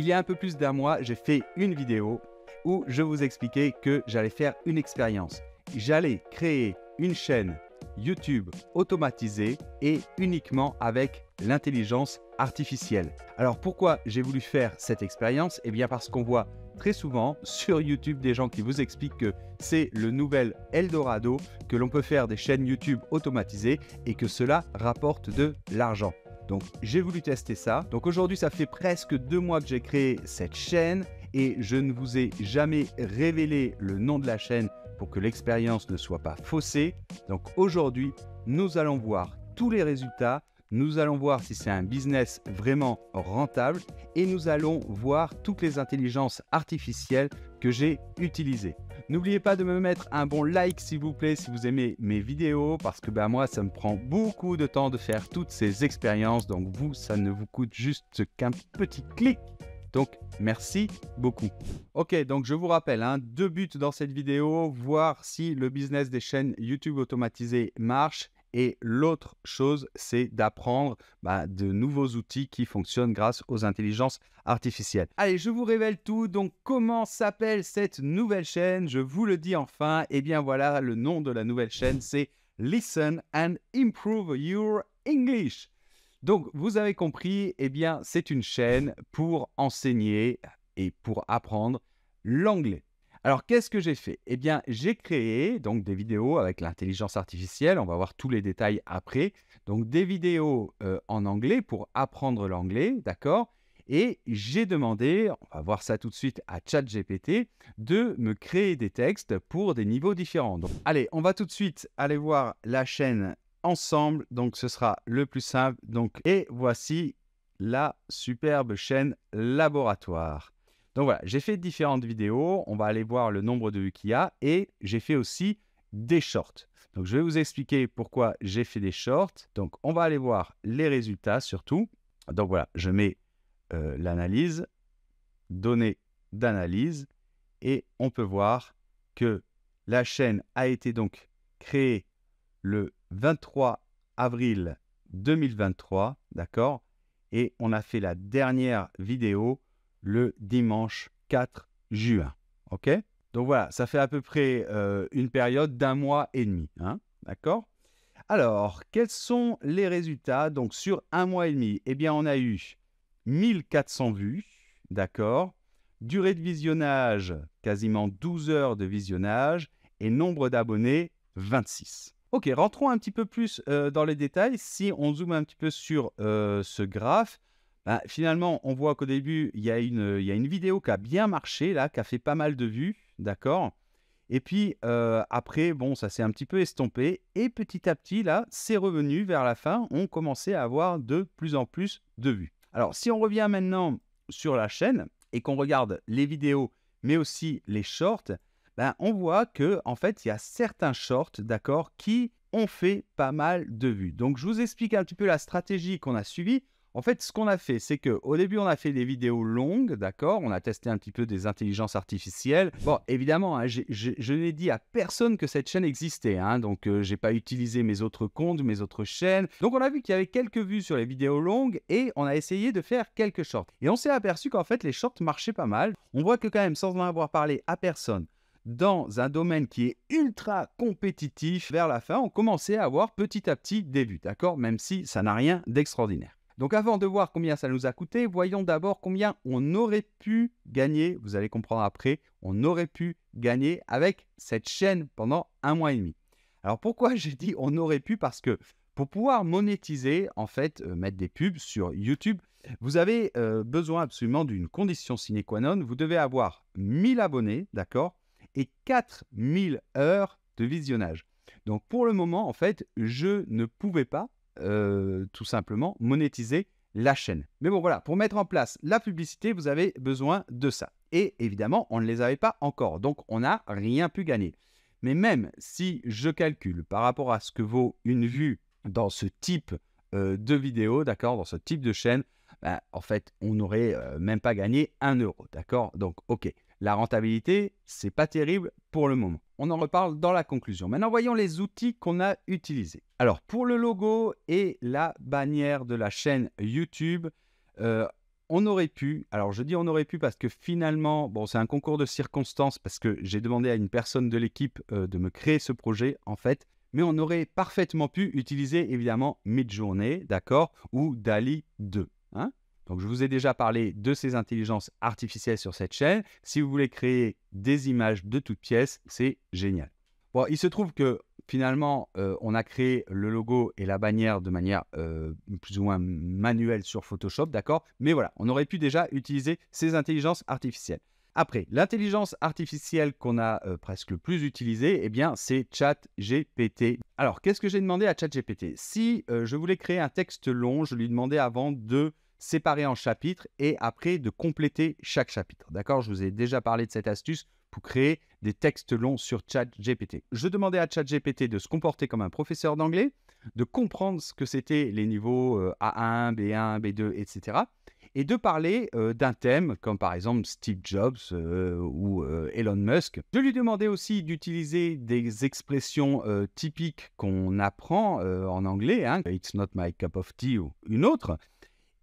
Il y a un peu plus d'un mois, j'ai fait une vidéo où je vous expliquais que j'allais faire une expérience. J'allais créer une chaîne YouTube automatisée et uniquement avec l'intelligence artificielle. Alors pourquoi j'ai voulu faire cette expérience Eh bien parce qu'on voit très souvent sur YouTube des gens qui vous expliquent que c'est le nouvel Eldorado, que l'on peut faire des chaînes YouTube automatisées et que cela rapporte de l'argent. Donc j'ai voulu tester ça. Donc aujourd'hui, ça fait presque deux mois que j'ai créé cette chaîne et je ne vous ai jamais révélé le nom de la chaîne pour que l'expérience ne soit pas faussée. Donc aujourd'hui, nous allons voir tous les résultats nous allons voir si c'est un business vraiment rentable et nous allons voir toutes les intelligences artificielles que j'ai utilisées. N'oubliez pas de me mettre un bon like s'il vous plaît si vous aimez mes vidéos parce que ben moi ça me prend beaucoup de temps de faire toutes ces expériences donc vous ça ne vous coûte juste qu'un petit clic donc, merci beaucoup. Ok, donc je vous rappelle, hein, deux buts dans cette vidéo, voir si le business des chaînes YouTube automatisées marche et l'autre chose, c'est d'apprendre bah, de nouveaux outils qui fonctionnent grâce aux intelligences artificielles. Allez, je vous révèle tout. Donc, comment s'appelle cette nouvelle chaîne Je vous le dis enfin. Eh bien voilà, le nom de la nouvelle chaîne, c'est Listen and Improve Your English. Donc, vous avez compris, eh bien, c'est une chaîne pour enseigner et pour apprendre l'anglais. Alors, qu'est-ce que j'ai fait Eh bien, j'ai créé donc des vidéos avec l'intelligence artificielle. On va voir tous les détails après. Donc, des vidéos euh, en anglais pour apprendre l'anglais, d'accord Et j'ai demandé, on va voir ça tout de suite à ChatGPT, de me créer des textes pour des niveaux différents. Donc, allez, on va tout de suite aller voir la chaîne ensemble. Donc, ce sera le plus simple. et voici la superbe chaîne Laboratoire. Donc voilà, j'ai fait différentes vidéos, on va aller voir le nombre de vues qu'il y a et j'ai fait aussi des shorts. Donc je vais vous expliquer pourquoi j'ai fait des shorts. Donc on va aller voir les résultats surtout. Donc voilà, je mets euh, l'analyse, données d'analyse et on peut voir que la chaîne a été donc créée le 23 avril 2023, d'accord Et on a fait la dernière vidéo le dimanche 4 juin. OK Donc voilà, ça fait à peu près euh, une période d'un mois et demi. Hein D'accord Alors, quels sont les résultats Donc sur un mois et demi, eh bien on a eu 1400 vues. D'accord Durée de visionnage, quasiment 12 heures de visionnage. Et nombre d'abonnés, 26. Ok, rentrons un petit peu plus euh, dans les détails. Si on zoome un petit peu sur euh, ce graphe, bah, finalement, on voit qu'au début, il y, a une, vidéo qui a bien marché, là, qui a fait pas mal de vues, d'accord Et puis, euh, après, bon, ça s'est un petit peu estompé. Et petit à petit, là, c'est revenu vers la fin, on commençait à avoir de plus en plus de vues. Alors, si on revient maintenant sur la chaîne et qu'on regarde les vidéos, mais aussi les shorts, ben, on voit que fait, il y a certains shorts, d'accord, qui ont fait pas mal de vues. Donc, je vous explique un petit peu la stratégie qu'on a suivie. En fait, ce qu'on a fait, c'est que début, on a fait des vidéos longues, d'accord On a testé un petit peu des intelligences artificielles. Bon, évidemment, hein, je n'ai dit à personne que cette chaîne existait, hein, donc euh, je n'ai pas utilisé mes autres comptes, mes autres chaînes. Donc on a vu qu'il y avait quelques vues sur les vidéos longues et on a essayé de faire quelques shorts. Et on s'est aperçu qu'en fait, les shorts marchaient pas mal. On voit que quand même, sans en avoir parlé à personne, dans un domaine qui est ultra compétitif, vers la fin, on commençait à avoir petit à petit des vues, d'accord Même si ça n'a rien d'extraordinaire. Donc avant de voir combien ça nous a coûté, voyons d'abord combien on aurait pu gagner, vous allez comprendre après, on aurait pu gagner avec cette chaîne pendant un mois et demi. Alors pourquoi j'ai dit on aurait pu Parce que pour pouvoir monétiser, en fait, euh, mettre des pubs sur YouTube, vous avez euh, besoin absolument d'une condition sine qua non. Vous devez avoir 1000 abonnés, d'accord Et 4000 heures de visionnage. Donc pour le moment, en fait, je ne pouvais pas euh, tout simplement monétiser la chaîne. Mais bon, voilà, pour mettre en place la publicité, vous avez besoin de ça. Et évidemment, on ne les avait pas encore, donc on n'a rien pu gagner. Mais même si je calcule par rapport à ce que vaut une vue dans ce type euh, de vidéo, d'accord, dans ce type de chaîne, ben, en fait, on n'aurait euh, même pas gagné un euro, d'accord Donc, ok, la rentabilité, c'est pas terrible pour le moment. On en reparle dans la conclusion. Maintenant, voyons les outils qu'on a utilisés. Alors, pour le logo et la bannière de la chaîne YouTube, euh, on aurait pu, alors je dis on aurait pu parce que finalement, bon, c'est un concours de circonstances parce que j'ai demandé à une personne de l'équipe euh, de me créer ce projet, en fait, mais on aurait parfaitement pu utiliser évidemment Midjourney, d'accord, ou DALI 2. Donc, je vous ai déjà parlé de ces intelligences artificielles sur cette chaîne. Si vous voulez créer des images de toutes pièces, c'est génial. Bon, il se trouve que finalement, euh, on a créé le logo et la bannière de manière euh, plus ou moins manuelle sur Photoshop, d'accord Mais voilà, on aurait pu déjà utiliser ces intelligences artificielles. Après, l'intelligence artificielle qu'on a euh, presque le plus utilisée, eh bien, c'est ChatGPT. Alors, qu'est-ce que j'ai demandé à ChatGPT Si je voulais créer un texte long, je lui demandais avant de séparer en chapitres et après de compléter chaque chapitre. D'accord Je vous ai déjà parlé de cette astuce pour créer des textes longs sur ChatGPT. Je demandais à ChatGPT de se comporter comme un professeur d'anglais, de comprendre ce que c'était les niveaux A1, B1, B2, etc. Et de parler euh, d'un thème comme par exemple Steve Jobs euh, ou euh, Elon Musk. Je lui demandais aussi d'utiliser des expressions typiques qu'on apprend en anglais, hein. It's not my cup of tea ou une autre,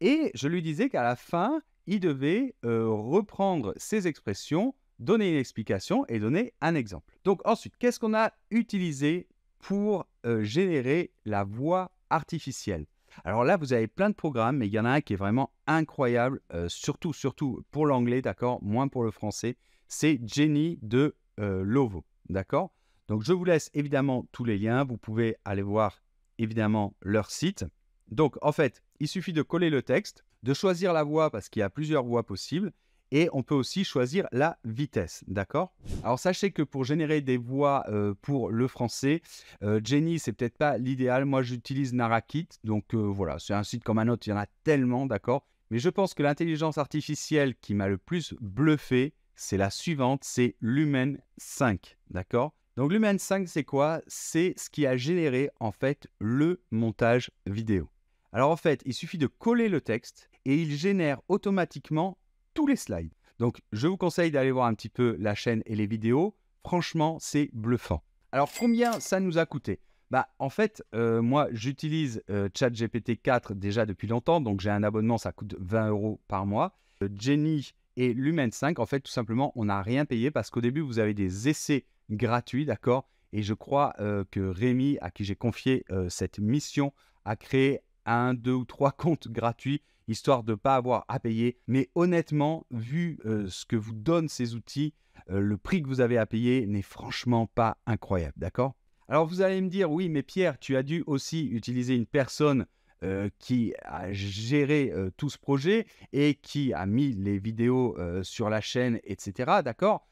et je lui disais qu'à la fin, il devait euh, reprendre ses expressions, donner une explication et donner un exemple. Donc ensuite, qu'est-ce qu'on a utilisé pour euh, générer la voix artificielle alors là, vous avez plein de programmes, mais il y en a un qui est vraiment incroyable, euh, surtout, surtout pour l'anglais, d'accord, moins pour le français. C'est Jenny de Lovo, d'accord Donc je vous laisse évidemment tous les liens. Vous pouvez aller voir évidemment leur site. Donc en fait, il suffit de coller le texte, de choisir la voix parce qu'il y a plusieurs voix possibles et on peut aussi choisir la vitesse, d'accord Alors sachez que pour générer des voix euh, pour le français, Jenny, euh, Jenny, c'est peut-être pas l'idéal. Moi, j'utilise Narakit, donc euh, voilà, c'est un site comme un autre, il y en a tellement, d'accord Mais je pense que l'intelligence artificielle qui m'a le plus bluffé, c'est la suivante, c'est Lumen 5, d'accord Donc Lumen 5, c'est quoi C'est ce qui a généré en fait le montage vidéo. Alors en fait, il suffit de coller le texte et il génère automatiquement tous les slides. Donc je vous conseille d'aller voir un petit peu la chaîne et les vidéos. Franchement, c'est bluffant. Alors combien ça nous a coûté bah, en fait, euh, moi, j'utilise euh, ChatGPT 4 déjà depuis longtemps, donc j'ai un abonnement, ça coûte 20 euros par mois. Euh, Jenny et Lumen 5, en fait, tout simplement, on n'a rien payé parce qu'au début, vous avez des essais gratuits, d'accord Et je crois que Rémi, à qui j'ai confié cette mission, a créé un, deux ou trois comptes gratuits, histoire de ne pas avoir à payer. Mais honnêtement, vu euh, ce que vous donnent ces outils, euh, le prix que vous avez à payer n'est franchement pas incroyable, d'accord Alors vous allez me dire, oui, mais Pierre, tu as dû aussi utiliser une personne euh, qui a géré tout ce projet et qui a mis les vidéos sur la chaîne, etc., d'accord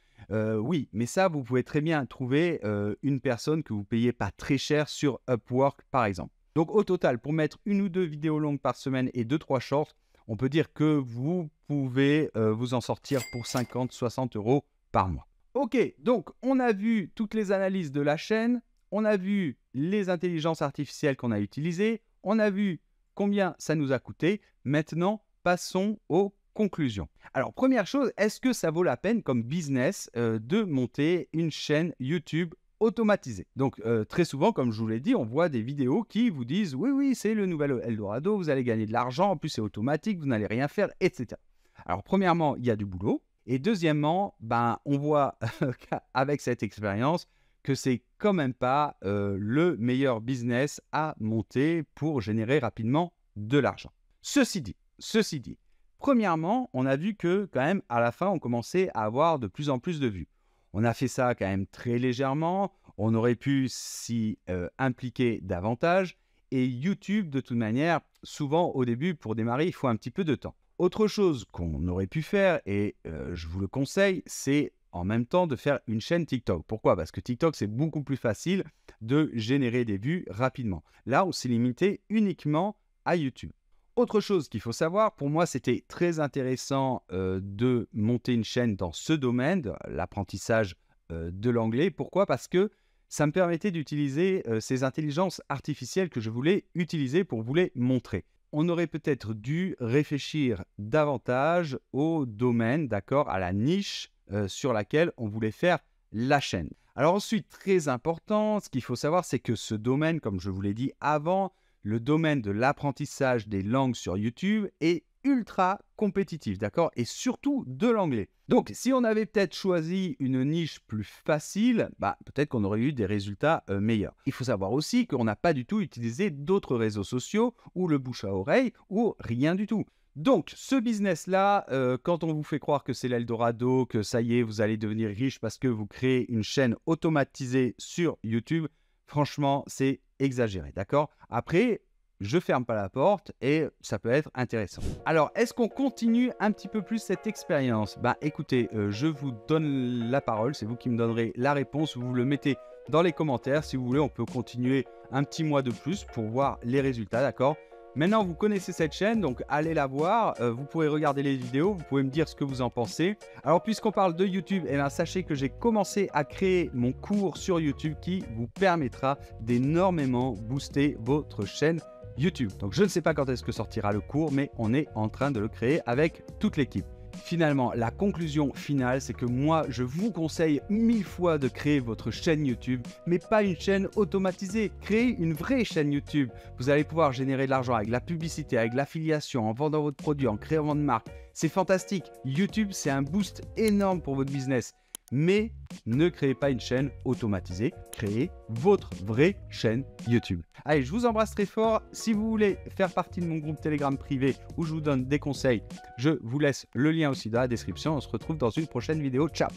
oui, mais ça, vous pouvez très bien trouver une personne que vous payez pas très cher sur Upwork, par exemple. Donc au total, pour mettre une ou deux vidéos longues par semaine et deux, trois shorts, on peut dire que vous pouvez euh, vous en sortir pour 50, 60 euros par mois. Ok, donc on a vu toutes les analyses de la chaîne, on a vu les intelligences artificielles qu'on a utilisées, on a vu combien ça nous a coûté. Maintenant, passons aux conclusions. Alors, première chose, est-ce que ça vaut la peine comme business euh, de monter une chaîne YouTube automatisé. Donc euh, très souvent, comme je vous l'ai dit, on voit des vidéos qui vous disent oui, oui, c'est le nouvel Eldorado, vous allez gagner de l'argent, en plus c'est automatique, vous n'allez rien faire, etc. Alors premièrement, il y a du boulot. Et deuxièmement, ben, on voit avec cette expérience que c'est quand même pas euh, le meilleur business à monter pour générer rapidement de l'argent. Ceci dit, ceci dit, premièrement, on a vu que quand même à la fin, on commençait à avoir de plus en plus de vues. On a fait ça quand même très légèrement. On aurait pu s'y euh, impliquer davantage. Et YouTube, de toute manière, souvent au début, pour démarrer, il faut un petit peu de temps. Autre chose qu'on aurait pu faire, et euh, je vous le conseille, c'est en même temps de faire une chaîne TikTok. Pourquoi Parce que TikTok, c'est beaucoup plus facile de générer des vues rapidement. Là, on s'est limité uniquement à YouTube. Autre chose qu'il faut savoir, pour moi, c'était très intéressant euh, de monter une chaîne dans ce domaine, l'apprentissage euh, de l'anglais. Pourquoi Parce que ça me permettait d'utiliser euh, ces intelligences artificielles que je voulais utiliser pour vous les montrer. On aurait peut-être dû réfléchir davantage au domaine, d'accord, à la niche sur laquelle on voulait faire la chaîne. Alors ensuite, très important, ce qu'il faut savoir, c'est que ce domaine, comme je vous l'ai dit avant, le domaine de l'apprentissage des langues sur YouTube est ultra compétitif, d'accord Et surtout de l'anglais. Donc, si on avait peut-être choisi une niche plus facile, bah, peut-être qu'on aurait eu des résultats euh, meilleurs. Il faut savoir aussi qu'on n'a pas du tout utilisé d'autres réseaux sociaux ou le bouche à oreille ou rien du tout. Donc, ce business-là, euh, quand on vous fait croire que c'est l'Eldorado, que ça y est, vous allez devenir riche parce que vous créez une chaîne automatisée sur YouTube, franchement, c'est exagéré, d'accord Après, je ferme pas la porte et ça peut être intéressant. Alors, est-ce qu'on continue un petit peu plus cette expérience Bah écoutez, euh, je vous donne la parole, c'est vous qui me donnerez la réponse, vous le mettez dans les commentaires. Si vous voulez, on peut continuer un petit mois de plus pour voir les résultats, d'accord Maintenant, vous connaissez cette chaîne, donc allez la voir. Euh, vous pourrez regarder les vidéos, vous pouvez me dire ce que vous en pensez. Alors, puisqu'on parle de YouTube, eh bien, sachez que j'ai commencé à créer mon cours sur YouTube qui vous permettra d'énormément booster votre chaîne YouTube. Donc, je ne sais pas quand est-ce que sortira le cours, mais on est en train de le créer avec toute l'équipe. Finalement, la conclusion finale, c'est que moi, je vous conseille mille fois de créer votre chaîne YouTube, mais pas une chaîne automatisée. Créez une vraie chaîne YouTube. Vous allez pouvoir générer de l'argent avec la publicité, avec l'affiliation, en vendant votre produit, en créant votre marque. C'est fantastique. YouTube, c'est un boost énorme pour votre business mais ne créez pas une chaîne automatisée, créez votre vraie chaîne YouTube. Allez, je vous embrasse très fort. Si vous voulez faire partie de mon groupe Telegram privé où je vous donne des conseils, je vous laisse le lien aussi dans la description. On se retrouve dans une prochaine vidéo. Ciao